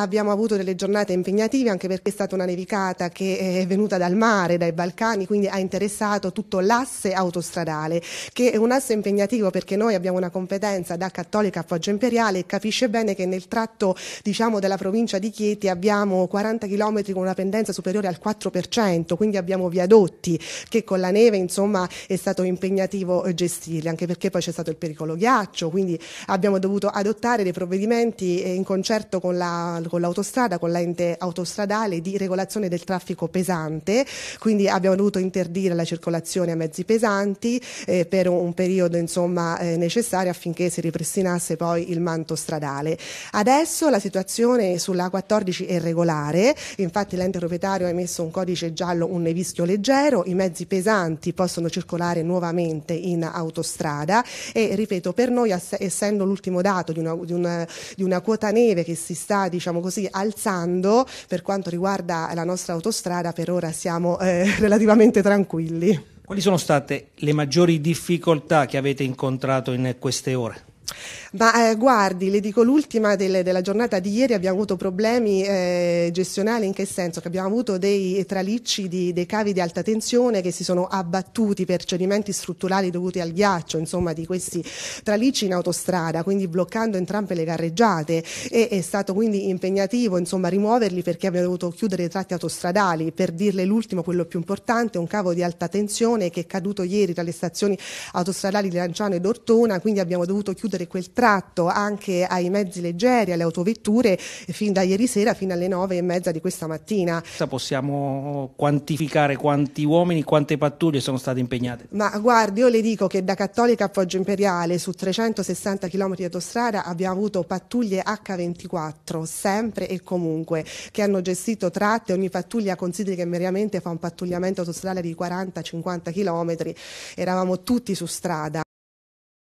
Abbiamo avuto delle giornate impegnative anche perché è stata una nevicata che è venuta dal mare, dai Balcani, quindi ha interessato tutto l'asse autostradale, che è un asse impegnativo perché noi abbiamo una competenza da cattolica a Foggia Imperiale e capisce bene che nel tratto diciamo, della provincia di Chieti abbiamo 40 km con una pendenza superiore al 4%, quindi abbiamo viadotti che con la neve insomma, è stato impegnativo eh, gestirli, anche perché poi c'è stato il pericolo ghiaccio, quindi abbiamo dovuto adottare dei provvedimenti eh, in concerto con la con l'autostrada, con l'ente autostradale di regolazione del traffico pesante, quindi abbiamo dovuto interdire la circolazione a mezzi pesanti eh, per un periodo insomma, eh, necessario affinché si ripristinasse poi il manto stradale. Adesso la situazione sulla A14 è regolare, infatti l'ente proprietario ha emesso un codice giallo, un nevischio leggero, i mezzi pesanti possono circolare nuovamente in autostrada e ripeto per noi essendo l'ultimo dato di una, di una, di una quota neve che si sta diciamo, Diciamo così alzando, per quanto riguarda la nostra autostrada per ora siamo eh, relativamente tranquilli. Quali sono state le maggiori difficoltà che avete incontrato in queste ore? Ma eh, guardi, le dico l'ultima del, della giornata di ieri, abbiamo avuto problemi eh, gestionali in che senso? Che abbiamo avuto dei tralicci di, dei cavi di alta tensione che si sono abbattuti per cedimenti strutturali dovuti al ghiaccio, insomma di questi tralicci in autostrada, quindi bloccando entrambe le carreggiate e è stato quindi impegnativo insomma rimuoverli perché abbiamo dovuto chiudere i tratti autostradali. Per dirle l'ultimo, quello più importante, un cavo di alta tensione che è caduto ieri tra le stazioni autostradali di Lanciano e Dortona, quindi abbiamo dovuto chiudere quel tratto sottratto anche ai mezzi leggeri, alle autovetture, fin da ieri sera fino alle nove e mezza di questa mattina. Possiamo quantificare quanti uomini, quante pattuglie sono state impegnate? Ma guardi, io le dico che da Cattolica a Poggio Imperiale su 360 km di autostrada abbiamo avuto pattuglie H24, sempre e comunque, che hanno gestito tratte, ogni pattuglia consideri che meramente fa un pattugliamento autostradale di 40-50 km, eravamo tutti su strada.